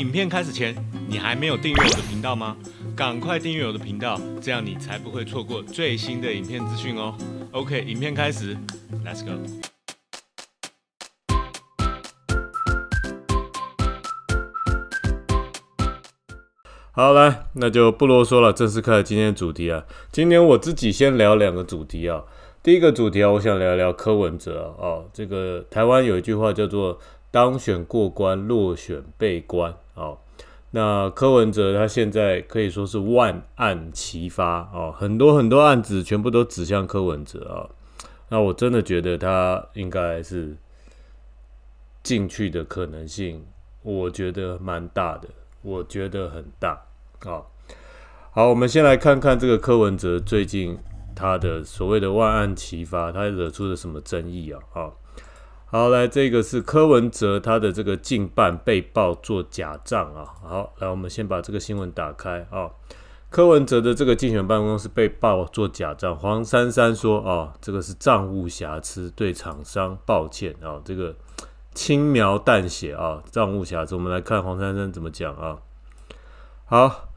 影片开始前，你还没有订阅我的频道吗？赶快订阅我的频道，这样你才不会错过最新的影片资讯哦。OK，影片开始，Let's go。好，来，那就不啰嗦了，正式开始今天的主题啊。今天我自己先聊两个主题啊。第一个主题啊，我想聊聊柯文哲啊。这个台湾有一句话叫做。当选过关，落选被关。哦，那柯文哲他现在可以说是万案齐发哦，很多很多案子全部都指向柯文哲啊。那我真的觉得他应该是进去的可能性，我觉得蛮大的，我觉得很大。啊，好，我们先来看看这个柯文哲最近他的所谓的万案齐发，他惹出了什么争议啊？啊？好，来这个是柯文哲他的这个竞办被曝做假账啊。好，来我们先把这个新闻打开啊。柯文哲的这个竞选办公室被曝做假账，黄珊珊说啊，这个是账务瑕疵，对厂商抱歉啊，这个轻描淡写啊，账务瑕疵。我们来看黄珊珊怎么讲啊。好。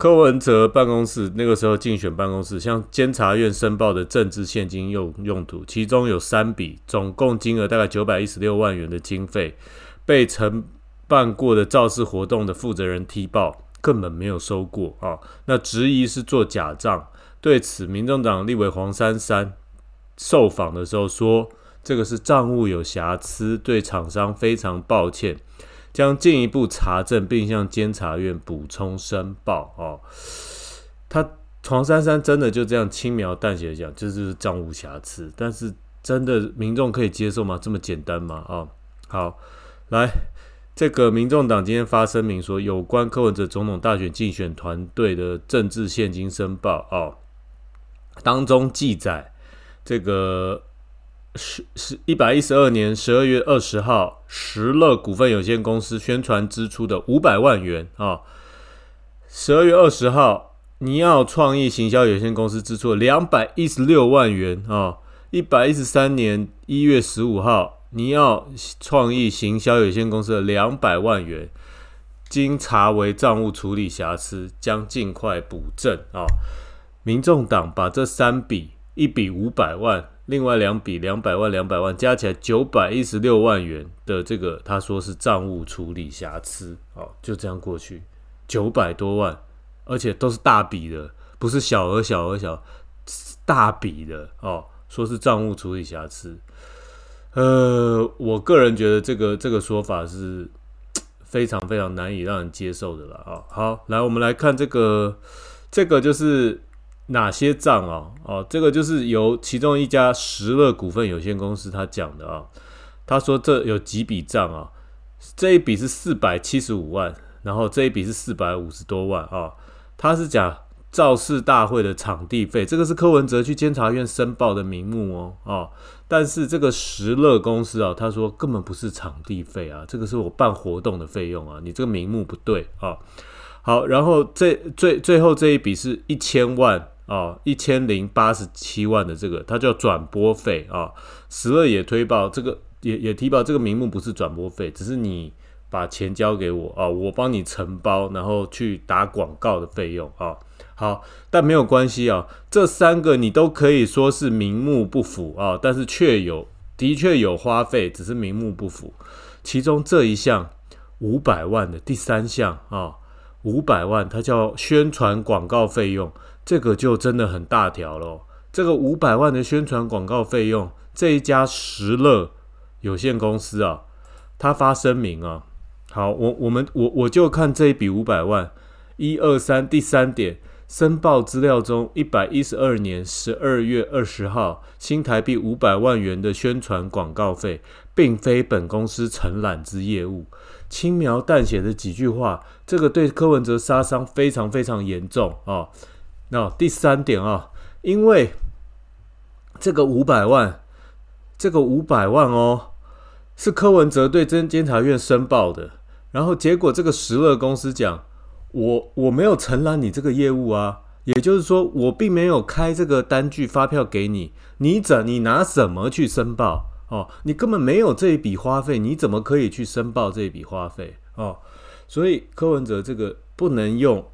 柯文哲办公室那个时候竞选办公室，向监察院申报的政治现金用用途，其中有三笔，总共金额大概九百一十六万元的经费，被承办过的造势活动的负责人踢爆，根本没有收过啊。那质疑是做假账，对此，民众党立委黄珊珊受访的时候说，这个是账务有瑕疵，对厂商非常抱歉。将进一步查证，并向监察院补充申报。哦，他黄珊珊真的就这样轻描淡写的讲，就是账无瑕疵，但是真的民众可以接受吗？这么简单吗？啊，好，来，这个民众党今天发声明说，有关柯文哲总统大选竞选团队的政治现金申报，哦，当中记载这个。十十一百一十二年十二月二十号，石乐股份有限公司宣传支出的五百万元啊。十二月二十号，尼奥创意行销有限公司支出两百一十六万元啊。一百一十三年一月十五号，尼奥创意行销有限公司的两百万元，经查为账务处理瑕疵，将尽快补正啊。民众党把这三笔一笔五百万。另外两笔两百万两百万加起来九百一十六万元的这个，他说是账务处理瑕疵，哦，就这样过去九百多万，而且都是大笔的，不是小额小额小，大笔的哦，说是账务处理瑕疵。呃，我个人觉得这个这个说法是非常非常难以让人接受的了啊。好，来我们来看这个，这个就是。哪些账啊？哦，这个就是由其中一家石乐股份有限公司他讲的啊。他说这有几笔账啊，这一笔是四百七十五万，然后这一笔是四百五十多万啊。他是讲造势大会的场地费，这个是柯文哲去监察院申报的名目哦哦，但是这个石乐公司啊，他说根本不是场地费啊，这个是我办活动的费用啊，你这个名目不对啊。好，然后这最最后这一笔是一千万。哦，一千零八十七万的这个，它叫转播费啊。十二也推报这个，也也提报这个名目不是转播费，只是你把钱交给我啊，我帮你承包，然后去打广告的费用啊。好，但没有关系啊，这三个你都可以说是名目不符啊，但是确有，的确有花费，只是名目不符。其中这一项五百万的第三项啊，五百万它叫宣传广告费用。这个就真的很大条喽！这个五百万的宣传广告费用，这一家石乐有限公司啊，他发声明啊。好，我我们我我就看这一笔五百万，一二三，第三点，申报资料中一百一十二年十二月二十号新台币五百万元的宣传广告费，并非本公司承揽之业务。轻描淡写的几句话，这个对柯文哲杀伤非常非常严重啊！那第三点啊，因为这个五百万，这个五百万哦，是柯文哲对监监察院申报的，然后结果这个石乐公司讲，我我没有承揽你这个业务啊，也就是说我并没有开这个单据发票给你，你怎你拿什么去申报？哦，你根本没有这一笔花费，你怎么可以去申报这一笔花费？哦，所以柯文哲这个不能用。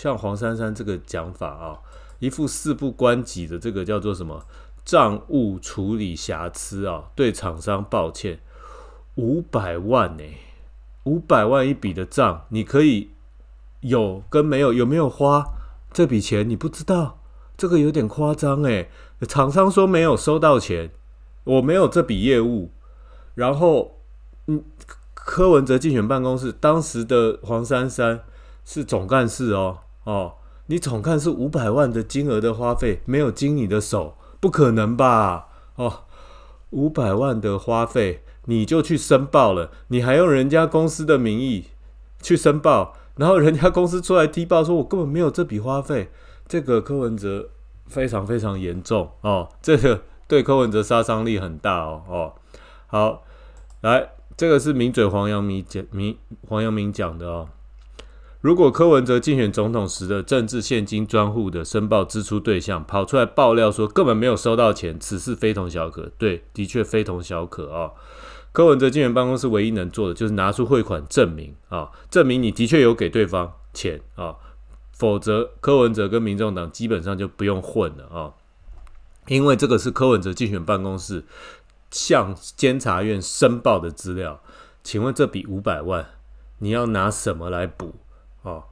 像黄珊珊这个讲法啊，一副事不关己的这个叫做什么账务处理瑕疵啊？对厂商抱歉，五百万哎，五百万一笔的账，你可以有跟没有，有没有花这笔钱你不知道？这个有点夸张诶。厂商说没有收到钱，我没有这笔业务。然后，嗯，柯文哲竞选办公室当时的黄珊珊是总干事哦。哦，你总看是五百万的金额的花费没有经你的手，不可能吧？哦，五百万的花费你就去申报了，你还用人家公司的名义去申报，然后人家公司出来踢爆，说我根本没有这笔花费，这个柯文哲非常非常严重哦，这个对柯文哲杀伤力很大哦哦，好，来这个是名嘴黄阳明讲名黄阳明讲的哦。如果柯文哲竞选总统时的政治现金专户的申报支出对象跑出来爆料说根本没有收到钱，此事非同小可。对，的确非同小可啊。柯文哲竞选办公室唯一能做的就是拿出汇款证明啊，证明你的确有给对方钱啊，否则柯文哲跟民众党基本上就不用混了啊。因为这个是柯文哲竞选办公室向监察院申报的资料，请问这笔五百万你要拿什么来补？哦，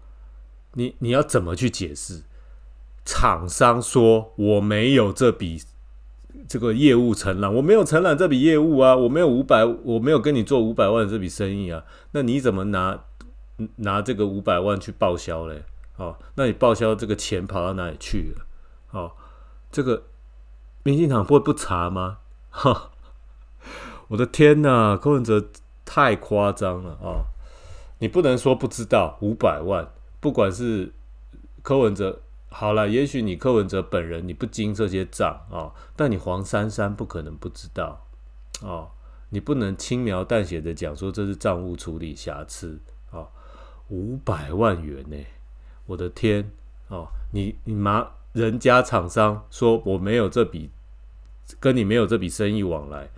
你你要怎么去解释？厂商说我没有这笔这个业务承揽，我没有承揽这笔业务啊，我没有五百，我没有跟你做五百万这笔生意啊，那你怎么拿拿这个五百万去报销嘞？哦，那你报销这个钱跑到哪里去了？哦，这个民进党不会不查吗？哈，我的天哪，柯文哲太夸张了啊！你不能说不知道五百万，不管是柯文哲，好了，也许你柯文哲本人你不经这些账啊，但你黄珊珊不可能不知道，哦，你不能轻描淡写的讲说这是账务处理瑕疵啊，五百万元呢，我的天哦，你你拿人家厂商说我没有这笔，跟你没有这笔生意往来。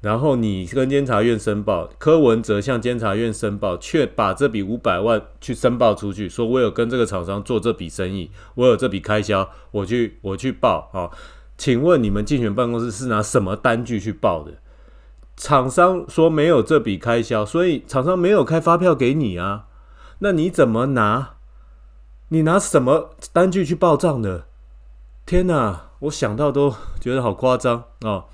然后你跟监察院申报，柯文哲向监察院申报，却把这笔五百万去申报出去，说我有跟这个厂商做这笔生意，我有这笔开销，我去我去报啊，请问你们竞选办公室是拿什么单据去报的？厂商说没有这笔开销，所以厂商没有开发票给你啊，那你怎么拿？你拿什么单据去报账的？天哪，我想到都觉得好夸张啊，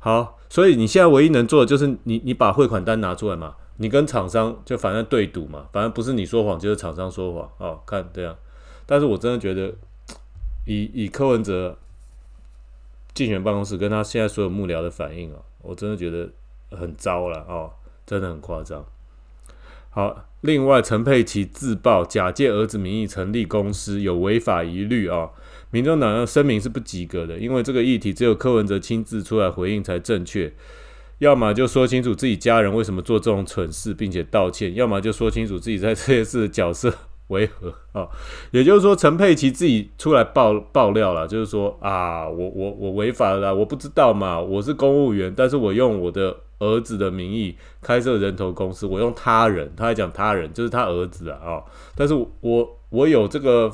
好。所以你现在唯一能做的就是你你把汇款单拿出来嘛，你跟厂商就反正对赌嘛，反正不是你说谎就是厂商说谎哦，看这样。但是我真的觉得，以以柯文哲竞选办公室跟他现在所有幕僚的反应啊，我真的觉得很糟了哦，真的很夸张。好，另外，陈佩琪自曝假借儿子名义成立公司，有违法疑虑啊。民众党的声明是不及格的，因为这个议题只有柯文哲亲自出来回应才正确。要么就说清楚自己家人为什么做这种蠢事，并且道歉；要么就说清楚自己在这件事的角色。违和啊，也就是说，陈佩琪自己出来爆爆料了，就是说啊，我我我违法了，我不知道嘛，我是公务员，但是我用我的儿子的名义开设人头公司，我用他人，他讲他人就是他儿子啊，啊，但是我我有这个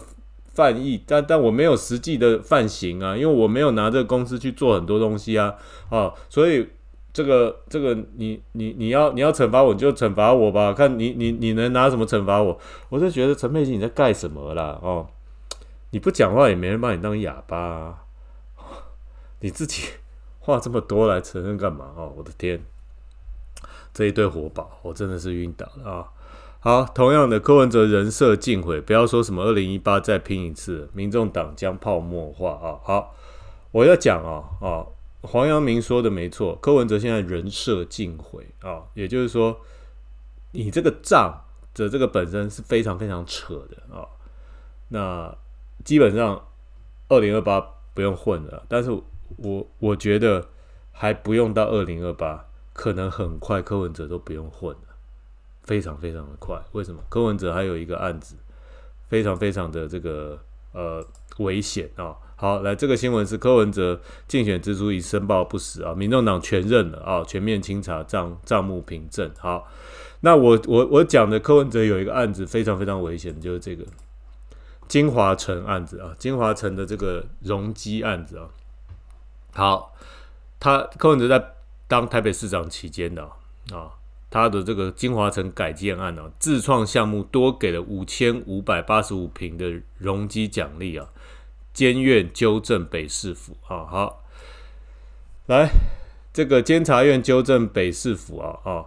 犯意，但但我没有实际的犯行啊，因为我没有拿这个公司去做很多东西啊，啊，所以。这个这个，你你你要你要惩罚我，你就惩罚我吧。看你你你能拿什么惩罚我？我就觉得陈佩琪你在干什么啦？哦？你不讲话也没人把你当哑巴，你自己 话这么多来承认干嘛哦？我的天，这一堆活宝，我真的是晕倒了啊！好，同样的柯文哲人设尽毁，不要说什么二零一八再拼一次，民众党将泡沫化啊！好，我要讲啊啊！黄阳明说的没错，柯文哲现在人设尽毁啊，也就是说，你这个账的这个本身是非常非常扯的啊。那基本上二零二八不用混了，但是我我觉得还不用到二零二八，可能很快柯文哲都不用混了，非常非常的快。为什么？柯文哲还有一个案子，非常非常的这个呃危险啊。好，来这个新闻是柯文哲竞选之初已申报不实啊，民众党全认了啊，全面清查账账目凭证。好，那我我我讲的柯文哲有一个案子非常非常危险，就是这个金华城案子啊，金华城的这个容积案子啊。好，他柯文哲在当台北市长期间的啊，他的这个金华城改建案啊，自创项目多给了五千五百八十五平的容积奖励啊。监院纠正北市府啊，好，来这个监察院纠正北市府啊啊，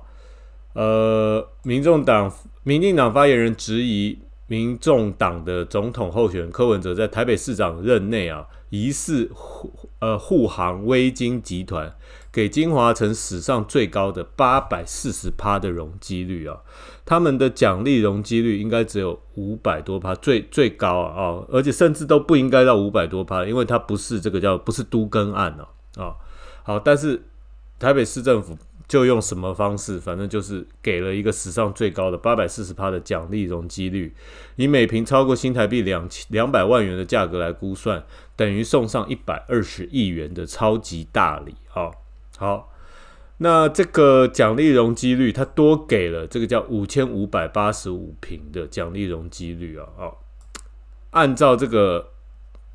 呃，民众党、民进党发言人质疑，民众党的总统候选人柯文哲在台北市长任内啊，疑似护呃护航威京集团。给金华城史上最高的八百四十趴的容积率啊，他们的奖励容积率应该只有五百多趴，最最高啊啊，而且甚至都不应该到五百多趴，因为它不是这个叫不是都更案哦啊。好，但是台北市政府就用什么方式，反正就是给了一个史上最高的八百四十趴的奖励容积率，以每平超过新台币两千两百万元的价格来估算，等于送上一百二十亿元的超级大礼啊！好，那这个奖励容积率，他多给了这个叫五千五百八十五平的奖励容积率啊啊！按照这个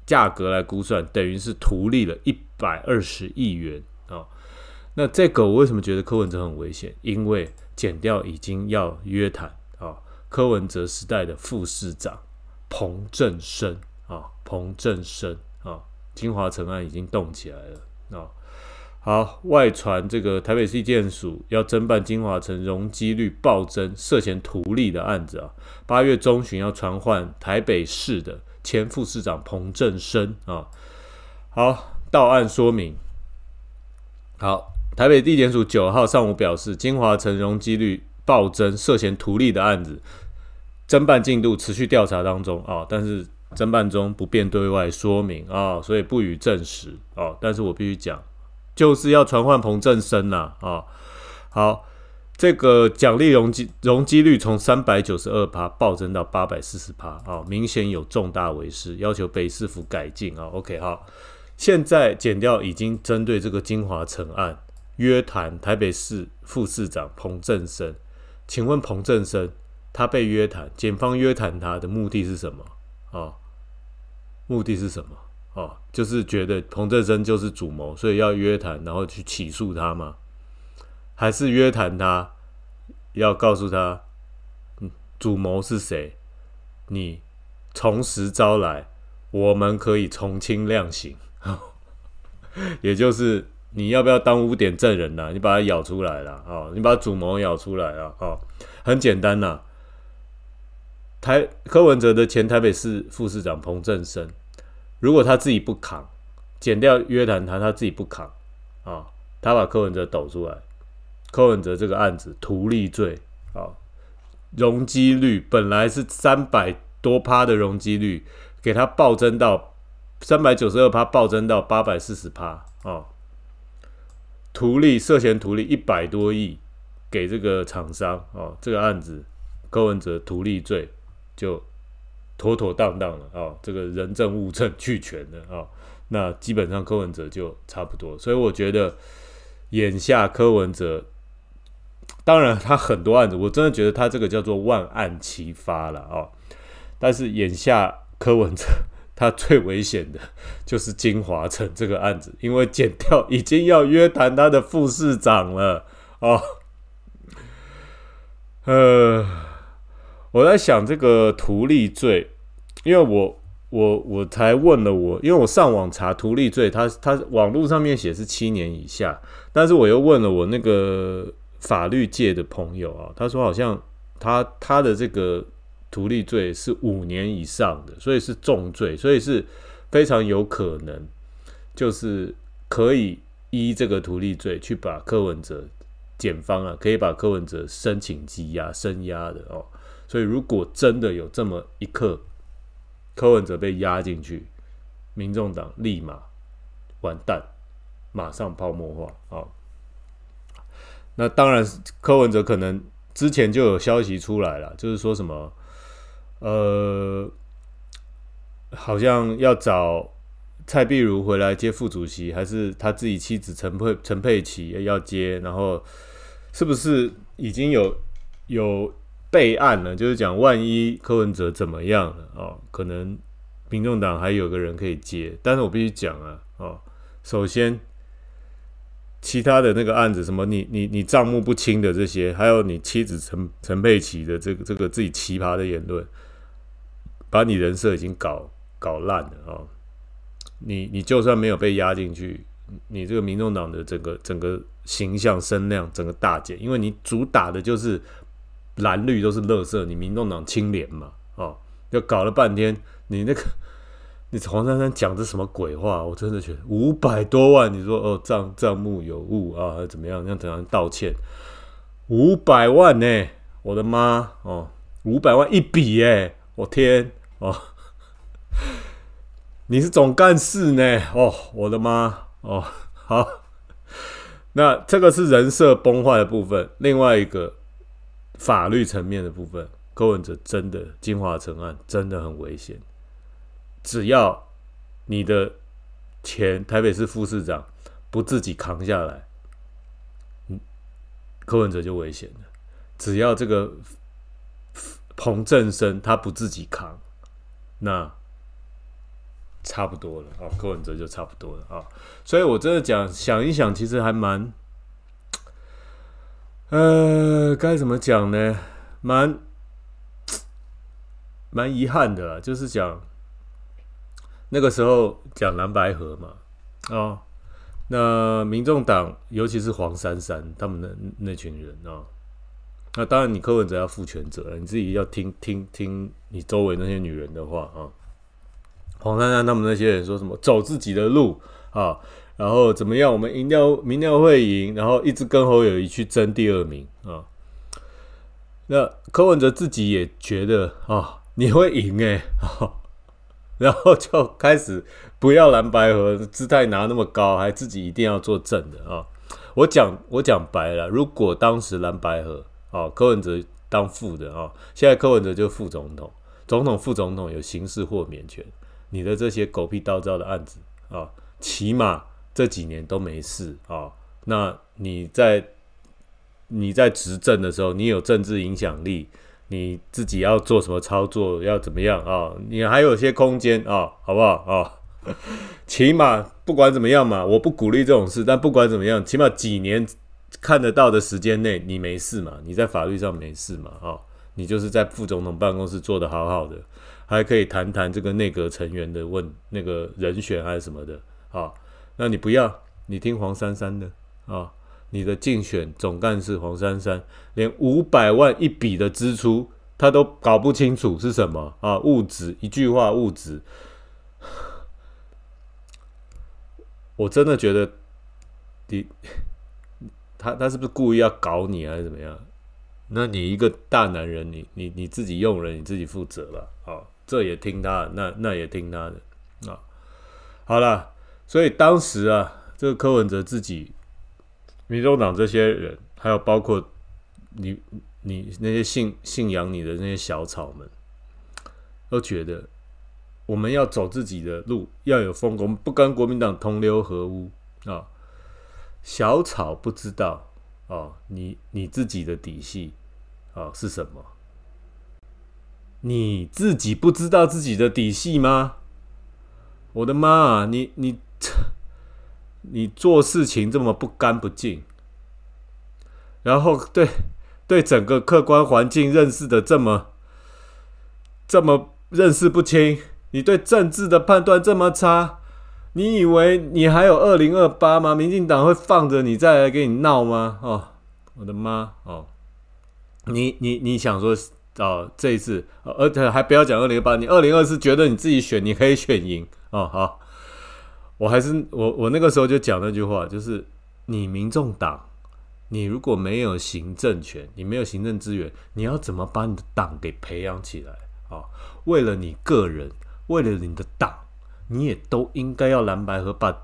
价格来估算，等于是图利了一百二十亿元啊！那这个我为什么觉得柯文哲很危险？因为减掉已经要约谈啊，柯文哲时代的副市长彭振生啊，彭振生啊，金华城案已经动起来了啊。好，外传这个台北地检署要侦办金华城容积率暴增涉嫌图利的案子啊，八月中旬要传唤台北市的前副市长彭振生啊。好，到案说明。好，台北地检署九号上午表示，金华城容积率暴增涉嫌图利的案子，侦办进度持续调查当中啊，但是侦办中不便对外说明啊，所以不予证实啊，但是我必须讲。就是要传唤彭振生呐啊！好，这个奖励容积容积率从三百九十二趴暴增到八百四十趴啊，明显有重大违失，要求北市府改进啊。OK，好，现在减掉已经针对这个金华城案约谈台北市副市长彭振生，请问彭振生他被约谈，检方约谈他的目的是什么？啊，目的是什么？哦，就是觉得彭振生就是主谋，所以要约谈，然后去起诉他吗？还是约谈他，要告诉他，主谋是谁？你从实招来，我们可以从轻量刑。也就是你要不要当污点证人呢？你把它咬出来了，哦，你把主谋咬出来了，哦，很简单呐。台柯文哲的前台北市副市长彭振生。如果他自己不扛，减掉约谈他，他自己不扛，啊，他把柯文哲抖出来，柯文哲这个案子图利罪，啊，容积率本来是三百多趴的容积率，给他暴增到三百九十二趴，暴增到八百四十趴，啊，图利涉嫌图利一百多亿给这个厂商，啊，这个案子柯文哲图利罪就。妥妥当当了啊，这个人证物证俱全的啊，那基本上柯文哲就差不多。所以我觉得，眼下柯文哲，当然他很多案子，我真的觉得他这个叫做万案齐发了啊。但是眼下柯文哲，他最危险的就是金华城这个案子，因为减掉已经要约谈他的副市长了啊。呃。我在想这个图利罪，因为我我我才问了我，因为我上网查图利罪，他他网络上面写是七年以下，但是我又问了我那个法律界的朋友啊，他说好像他他的这个图利罪是五年以上的，所以是重罪，所以是非常有可能就是可以依这个图利罪去把柯文哲检方啊，可以把柯文哲申请羁押、身押的哦。所以，如果真的有这么一刻，柯文哲被压进去，民众党立马完蛋，马上泡沫化啊！那当然，柯文哲可能之前就有消息出来了，就是说什么，呃，好像要找蔡碧如回来接副主席，还是他自己妻子陈佩陈佩琪要接，然后是不是已经有有？备案呢，就是讲万一柯文哲怎么样了哦，可能民众党还有个人可以接，但是我必须讲啊，哦，首先，其他的那个案子什么你你你账目不清的这些，还有你妻子陈陈佩琪的这个这个自己奇葩的言论，把你人设已经搞搞烂了啊！你你就算没有被压进去，你这个民众党的整个整个形象声量整个大减，因为你主打的就是。蓝绿都是乐色，你民众党清廉嘛？哦，又搞了半天，你那个，你黄珊珊讲的什么鬼话？我真的觉得五百多万，你说哦账账目有误啊，还怎么样要怎样道歉？五百万呢？我的妈哦，五百万一笔哎，我天哦，你是总干事呢？哦，我的妈哦，好，那这个是人设崩坏的部分，另外一个。法律层面的部分，柯文哲真的金华城案真的很危险。只要你的前台北市副市长不自己扛下来，嗯，柯文哲就危险了。只要这个彭正生他不自己扛，那差不多了啊，柯文哲就差不多了啊。所以我真的讲，想一想，其实还蛮。呃，该怎么讲呢？蛮蛮遗憾的啦，就是讲那个时候讲蓝白河嘛，啊，那民众党尤其是黄珊珊他们的那群人啊，那当然你柯文哲要负全责，你自己要听听听你周围那些女人的话啊，黄珊珊他们那些人说什么走自己的路啊。然后怎么样？我们赢掉，明了会赢，然后一直跟侯友谊去争第二名啊。那柯文哲自己也觉得啊，你会赢哎，然后就开始不要蓝白合，姿态拿那么高，还自己一定要做正的啊。我讲我讲白了，如果当时蓝白合啊，柯文哲当副的啊，现在柯文哲就副总统，总统副总统有刑事豁免权，你的这些狗屁倒灶的案子啊，起码。这几年都没事啊，那你在你在执政的时候，你有政治影响力，你自己要做什么操作，要怎么样啊？你还有些空间啊，好不好啊？起码不管怎么样嘛，我不鼓励这种事，但不管怎么样，起码几年看得到的时间内，你没事嘛？你在法律上没事嘛？啊，你就是在副总统办公室做的好好的，还可以谈谈这个内阁成员的问那个人选还是什么的啊。那你不要，你听黄珊珊的啊！你的竞选总干事黄珊珊，连五百万一笔的支出，他都搞不清楚是什么啊？物质，一句话物质，我真的觉得，你 他他是不是故意要搞你还是怎么样？那你一个大男人，你你你自己用人，你自己负责了啊！这也听他，那那也听他的啊！好了。所以当时啊，这个柯文哲自己、民进党这些人，还有包括你、你那些信信仰你的那些小草们，都觉得我们要走自己的路，要有风格，不跟国民党同流合污啊。小草不知道啊，你你自己的底细啊是什么？你自己不知道自己的底细吗？我的妈！你你。这，你做事情这么不干不净，然后对对整个客观环境认识的这么这么认识不清，你对政治的判断这么差，你以为你还有二零二八吗？民进党会放着你再来给你闹吗？哦，我的妈哦！你你你想说找这一次，而且还不要讲二零二八，你二零二四觉得你自己选你可以选赢哦好。我还是我我那个时候就讲那句话，就是你民众党，你如果没有行政权，你没有行政资源，你要怎么把你的党给培养起来啊？为了你个人，为了你的党，你也都应该要蓝白和把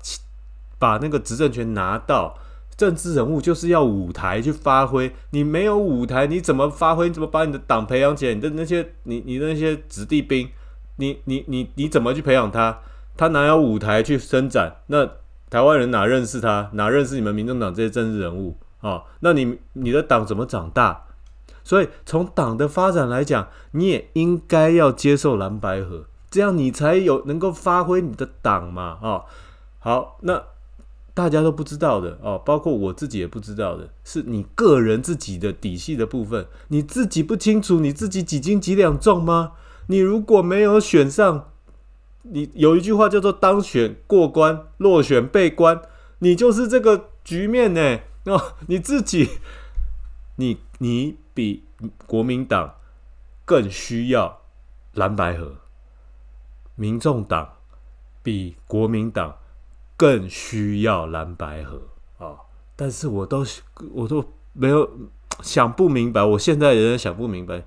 把那个执政权拿到。政治人物就是要舞台去发挥，你没有舞台，你怎么发挥？你怎么把你的党培养起来？你的那些你你那些子弟兵，你你你你怎么去培养他？他哪有舞台去伸展？那台湾人哪认识他？哪认识你们民众党这些政治人物啊？那你你的党怎么长大？所以从党的发展来讲，你也应该要接受蓝白核，这样你才有能够发挥你的党嘛啊。好，那大家都不知道的哦，包括我自己也不知道的是你个人自己的底细的部分，你自己不清楚你自己几斤几两重吗？你如果没有选上。你有一句话叫做“当选过关，落选被关”，你就是这个局面呢。哦、你自己，你你比国民党更需要蓝白河，民众党比国民党更需要蓝白河啊。但是我都我都没有想不明白，我现在仍然想不明白，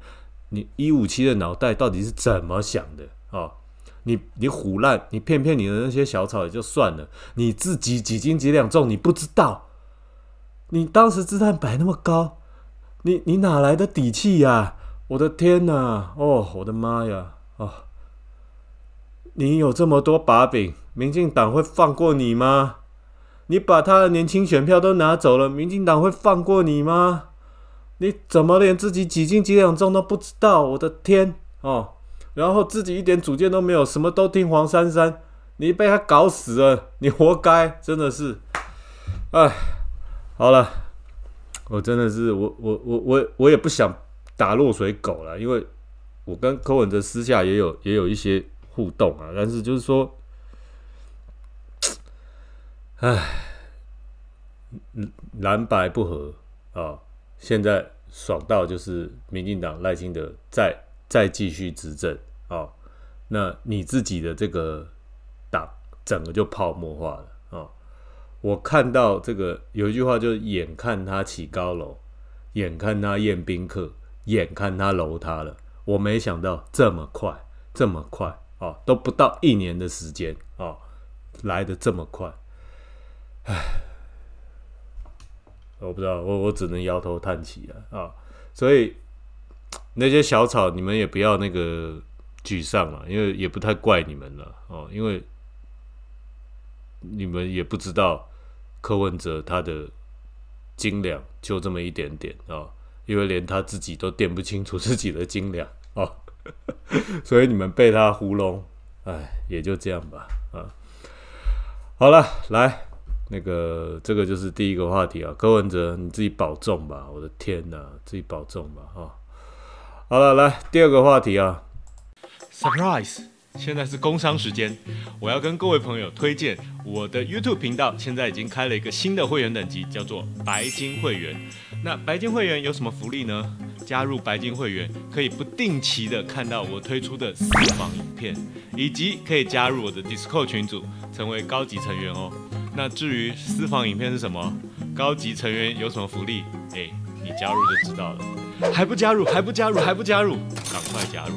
你一五七的脑袋到底是怎么想的啊？你你虎烂，你骗骗你的那些小草也就算了，你自己几斤几两重你不知道？你当时姿态摆那么高，你你哪来的底气呀？我的天哪！哦，我的妈呀！哦，你有这么多把柄，民进党会放过你吗？你把他的年轻选票都拿走了，民进党会放过你吗？你怎么连自己几斤几两重都不知道？我的天哦！然后自己一点主见都没有，什么都听黄珊珊，你被他搞死了，你活该，真的是，哎，好了，我真的是，我我我我我也不想打落水狗了，因为我跟柯文哲私下也有也有一些互动啊，但是就是说，哎，蓝白不合啊，现在爽到就是民进党赖清德在。再继续执政啊，那你自己的这个党整个就泡沫化了啊！我看到这个有一句话，就“是眼看他起高楼，眼看他宴宾客，眼看他楼塌了。”我没想到这么快，这么快啊，都不到一年的时间啊，来的这么快，唉，我不知道，我我只能摇头叹气了啊，所以。那些小草，你们也不要那个沮丧了，因为也不太怪你们了哦，因为你们也不知道柯文哲他的斤两就这么一点点啊，因为连他自己都掂不清楚自己的斤两啊，所以你们被他糊弄，哎，也就这样吧啊。好了，来那个这个就是第一个话题啊，柯文哲，你自己保重吧，我的天呐，自己保重吧哈。好了，来第二个话题啊。Surprise！现在是工商时间，我要跟各位朋友推荐我的 YouTube 频道，现在已经开了一个新的会员等级，叫做白金会员。那白金会员有什么福利呢？加入白金会员可以不定期的看到我推出的私房影片，以及可以加入我的 Discord 群组，成为高级成员哦。那至于私房影片是什么，高级成员有什么福利，哎？你加入就知道了，还不加入？还不加入？还不加入？赶快加入！